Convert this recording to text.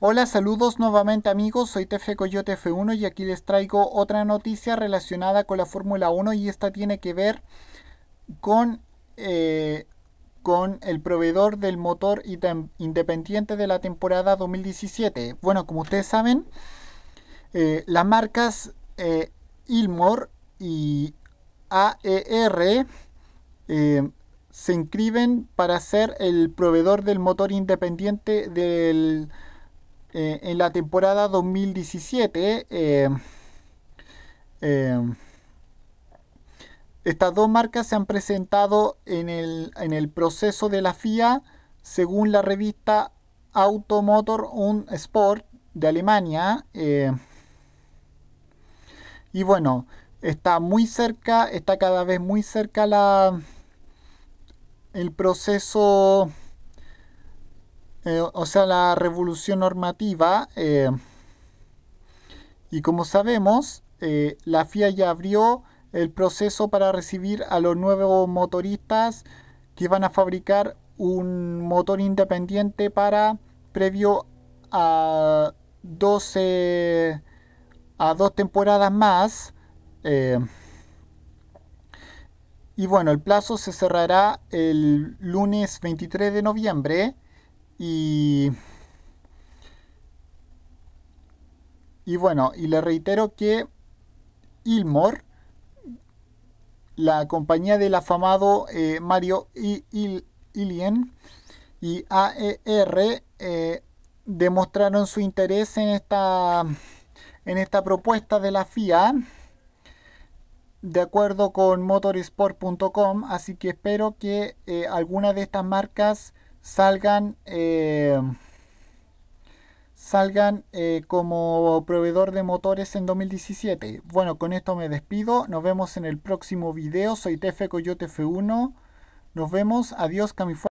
Hola, saludos nuevamente amigos, soy Tefe Coyote F1 y aquí les traigo otra noticia relacionada con la Fórmula 1 y esta tiene que ver con, eh, con el proveedor del motor independiente de la temporada 2017. Bueno, como ustedes saben, eh, las marcas eh, Ilmor y AER se inscriben para ser el proveedor del motor independiente del eh, en la temporada 2017, eh, eh, estas dos marcas se han presentado en el, proceso de la FIA según la revista Automotor und Sport de Alemania. y bueno, está muy cerca, está cada vez muy cerca la, el proceso eh, o sea, la revolución normativa. Eh, y como sabemos, eh, la FIA ya abrió el proceso para recibir a los nuevos motoristas que van a fabricar un motor independiente para previo a 12 a dos temporadas más. y bueno, el plazo se cerrará el lunes 23 de noviembre. Y, bueno, y le reitero que Ilmor, la compañía del afamado eh, Mario y Ilien y AER eh, demostraron su interés en esta, en esta propuesta de la FIA de acuerdo con motorsport.com, así que espero que eh, alguna de estas marcas salgan, eh, salgan eh, como proveedor de motores en 2017. Bueno, con esto me despido. Nos vemos en el próximo video. Soy Tefe Coyote f 1 Nos vemos. Adiós, Camifá.